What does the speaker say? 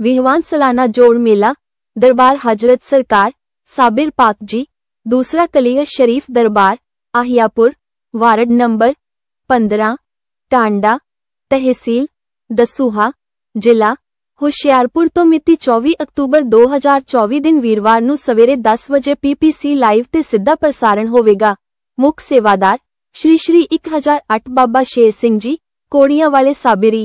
विहवान सलाना जोड़ मेला दरबार हजरत सरकार साबिर पाक जी दूसरा कलियर शरीफ दरबार आहियापुर वार्ड नंबर पंद्रह टांडा तहसील दसूहा जिला होशियारपुर तो मिति 24 ਅਕਤੂਬਰ 2024 ਦਿਨ ਵੀਰਵਾਰ ਨੂੰ ਸਵੇਰੇ 10 ਵਜੇ ਪੀਪੀਸੀ ਲਾਈਵ ਤੇ ਸਿੱਧਾ ਪ੍ਰਸਾਰਣ ਹੋਵੇਗਾ ਮੁੱਖ ਸੇਵਾਦਾਰ ਸ਼੍ਰੀ ਸ਼੍ਰੀ 1008 बाबा शेर सिंह जी ਕੋੜੀਆਂ वाले साबिरी